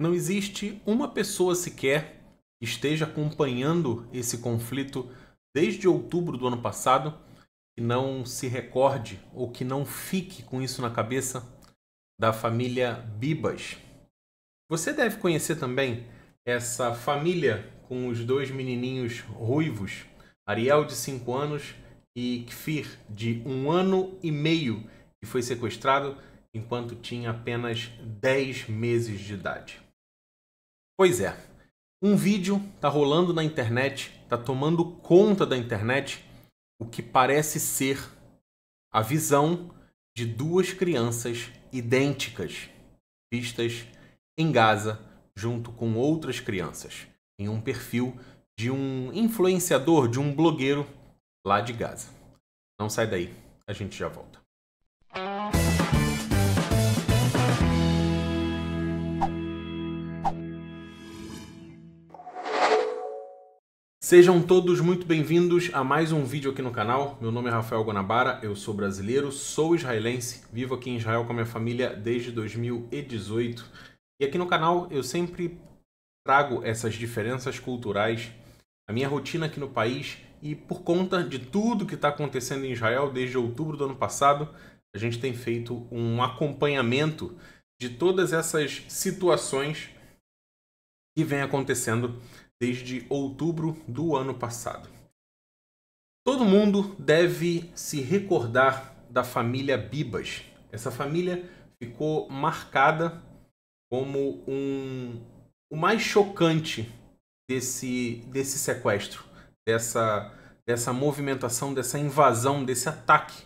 Não existe uma pessoa sequer que esteja acompanhando esse conflito desde outubro do ano passado que não se recorde ou que não fique com isso na cabeça da família Bibas. Você deve conhecer também essa família com os dois menininhos ruivos, Ariel de 5 anos e Kfir de um ano e meio, que foi sequestrado enquanto tinha apenas 10 meses de idade. Pois é, um vídeo está rolando na internet, está tomando conta da internet, o que parece ser a visão de duas crianças idênticas vistas em Gaza junto com outras crianças em um perfil de um influenciador, de um blogueiro lá de Gaza. Não sai daí, a gente já volta. Sejam todos muito bem-vindos a mais um vídeo aqui no canal. Meu nome é Rafael Guanabara, eu sou brasileiro, sou israelense, vivo aqui em Israel com a minha família desde 2018. E aqui no canal eu sempre trago essas diferenças culturais, a minha rotina aqui no país e por conta de tudo que está acontecendo em Israel desde outubro do ano passado, a gente tem feito um acompanhamento de todas essas situações que vem acontecendo desde outubro do ano passado. Todo mundo deve se recordar da família Bibas. Essa família ficou marcada como um, o mais chocante desse, desse sequestro, dessa, dessa movimentação, dessa invasão, desse ataque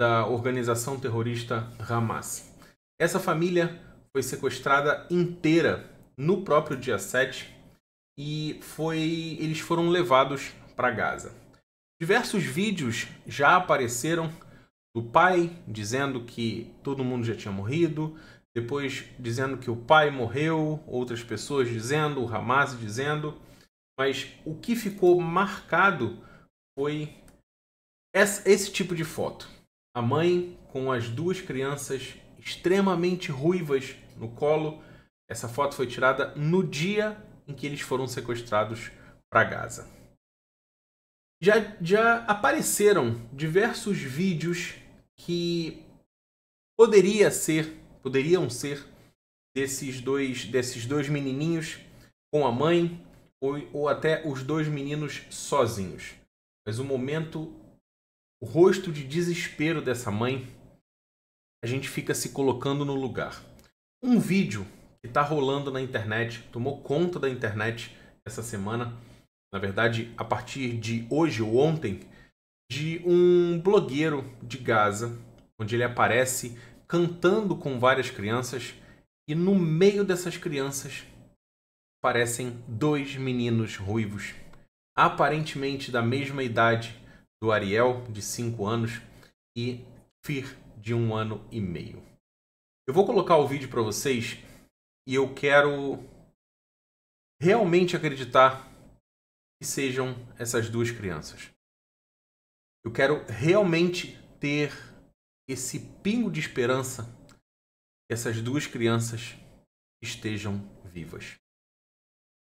da organização terrorista Hamas. Essa família foi sequestrada inteira no próprio dia 7 e foi eles foram levados para Gaza. Diversos vídeos já apareceram do pai dizendo que todo mundo já tinha morrido, depois dizendo que o pai morreu, outras pessoas dizendo, o Hamas dizendo, mas o que ficou marcado foi esse tipo de foto. A mãe com as duas crianças extremamente ruivas no colo. Essa foto foi tirada no dia em que eles foram sequestrados para Gaza. Já, já apareceram diversos vídeos que poderia ser, poderiam ser desses dois, desses dois menininhos com a mãe ou, ou até os dois meninos sozinhos. Mas o momento, o rosto de desespero dessa mãe, a gente fica se colocando no lugar. Um vídeo que está rolando na internet, tomou conta da internet essa semana, na verdade, a partir de hoje ou ontem, de um blogueiro de Gaza, onde ele aparece cantando com várias crianças e no meio dessas crianças aparecem dois meninos ruivos, aparentemente da mesma idade do Ariel, de 5 anos, e Fir, de um ano e meio. Eu vou colocar o vídeo para vocês e eu quero realmente acreditar que sejam essas duas crianças. Eu quero realmente ter esse pingo de esperança que essas duas crianças estejam vivas.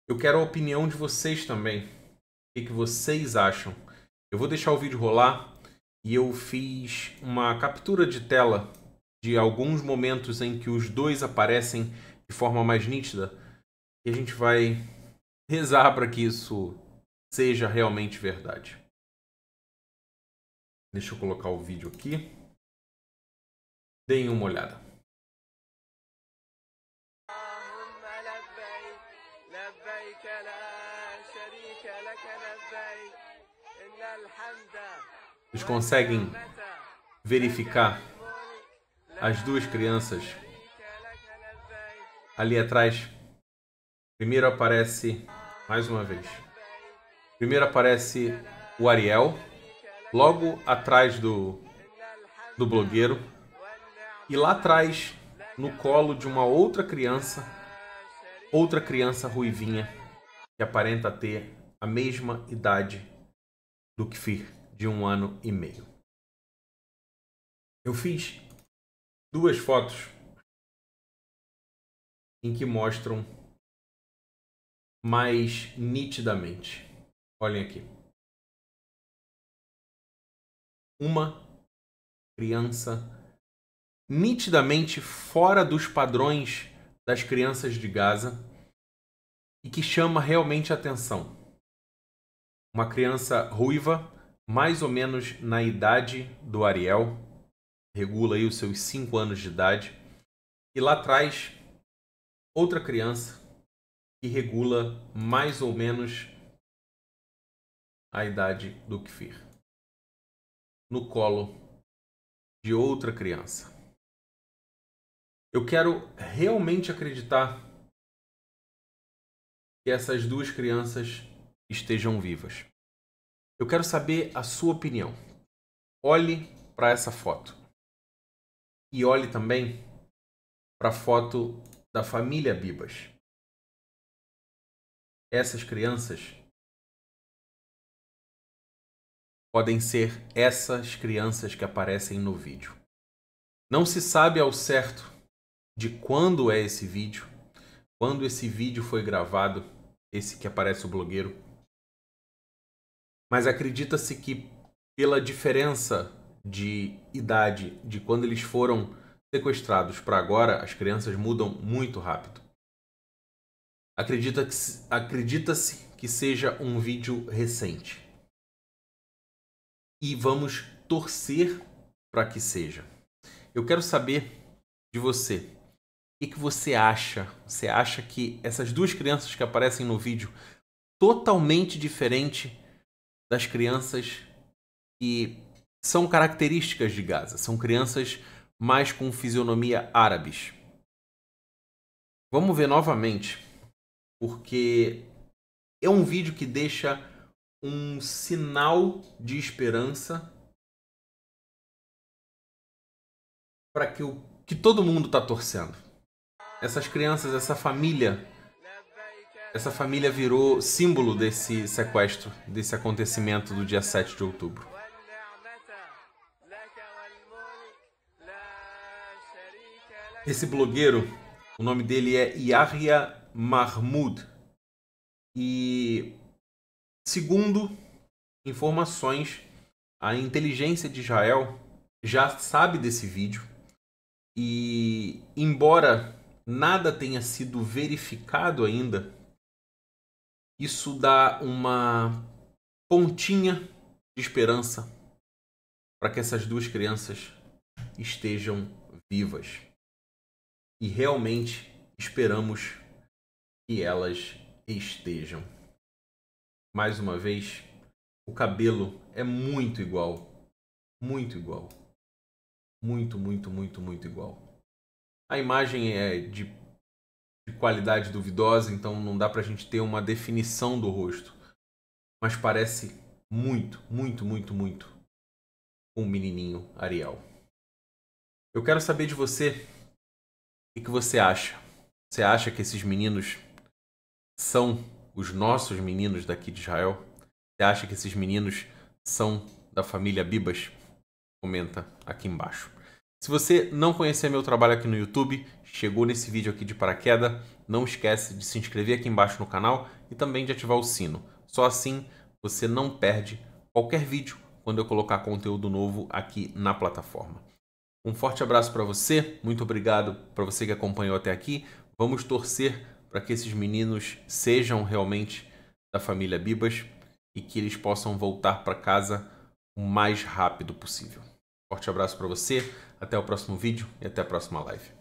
Eu quero a opinião de vocês também. O que vocês acham? Eu vou deixar o vídeo rolar e eu fiz uma captura de tela de alguns momentos em que os dois aparecem de forma mais nítida. E a gente vai rezar para que isso seja realmente verdade. Deixa eu colocar o vídeo aqui. Deem uma olhada. Vocês conseguem verificar as duas crianças ali atrás. Primeiro aparece. Mais uma vez. Primeiro aparece o Ariel. Logo atrás do, do blogueiro. E lá atrás, no colo de uma outra criança. Outra criança ruivinha. Que aparenta ter a mesma idade do Kfir, de um ano e meio. Eu fiz duas fotos em que mostram mais nitidamente. Olhem aqui. Uma criança nitidamente fora dos padrões das crianças de Gaza e que chama realmente atenção. Uma criança ruiva, mais ou menos na idade do Ariel, regula aí os seus 5 anos de idade, e lá atrás outra criança que regula mais ou menos a idade do Kfir no colo de outra criança. Eu quero realmente acreditar que essas duas crianças estejam vivas. Eu quero saber a sua opinião. Olhe para essa foto. E olhe também para a foto da família Bibas. Essas crianças podem ser essas crianças que aparecem no vídeo. Não se sabe ao certo de quando é esse vídeo, quando esse vídeo foi gravado, esse que aparece o blogueiro. Mas acredita-se que pela diferença de idade de quando eles foram sequestrados para agora, as crianças mudam muito rápido. Acredita-se acredita que seja um vídeo recente. E vamos torcer para que seja. Eu quero saber de você. O que, você acha? Você acha que essas duas crianças que aparecem no vídeo, totalmente diferente das crianças que são características de Gaza, são crianças mas com fisionomia árabes. Vamos ver novamente, porque é um vídeo que deixa um sinal de esperança para que o que todo mundo está torcendo. Essas crianças, essa família, essa família virou símbolo desse sequestro, desse acontecimento do dia 7 de outubro. Esse blogueiro, o nome dele é Yahya Mahmoud. E segundo informações, a inteligência de Israel já sabe desse vídeo. E embora nada tenha sido verificado ainda, isso dá uma pontinha de esperança para que essas duas crianças estejam vivas e realmente esperamos que elas estejam. Mais uma vez, o cabelo é muito igual, muito igual. Muito, muito, muito, muito igual. A imagem é de, de qualidade duvidosa, então não dá pra gente ter uma definição do rosto. Mas parece muito, muito, muito, muito um menininho Ariel. Eu quero saber de você o que você acha? Você acha que esses meninos são os nossos meninos daqui de Israel? Você acha que esses meninos são da família Bibas? Comenta aqui embaixo. Se você não conhecer meu trabalho aqui no YouTube, chegou nesse vídeo aqui de paraquedas, não esquece de se inscrever aqui embaixo no canal e também de ativar o sino. Só assim você não perde qualquer vídeo quando eu colocar conteúdo novo aqui na plataforma. Um forte abraço para você, muito obrigado para você que acompanhou até aqui. Vamos torcer para que esses meninos sejam realmente da família Bibas e que eles possam voltar para casa o mais rápido possível. Forte abraço para você, até o próximo vídeo e até a próxima live.